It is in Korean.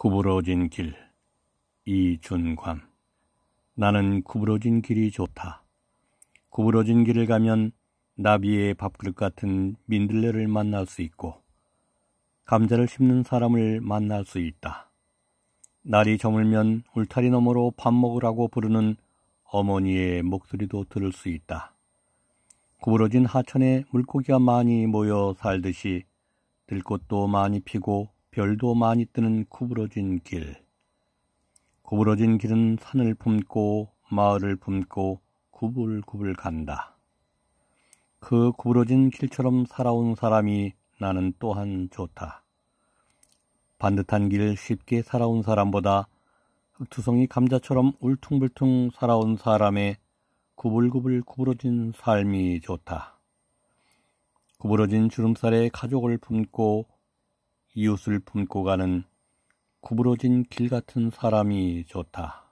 구부러진 길 이준관 나는 구부러진 길이 좋다. 구부러진 길을 가면 나비의 밥그릇 같은 민들레를 만날 수 있고 감자를 씹는 사람을 만날 수 있다. 날이 저물면 울타리 너머로 밥 먹으라고 부르는 어머니의 목소리도 들을 수 있다. 구부러진 하천에 물고기가 많이 모여 살듯이 들꽃도 많이 피고 별도 많이 뜨는 구부러진 길. 구부러진 길은 산을 품고 마을을 품고 구불구불 간다. 그 구부러진 길처럼 살아온 사람이 나는 또한 좋다. 반듯한 길 쉽게 살아온 사람보다 흙투성이 감자처럼 울퉁불퉁 살아온 사람의 구불구불 구부러진 삶이 좋다. 구부러진 주름살에 가족을 품고 이웃을 품고 가는 구부러진 길 같은 사람이 좋다.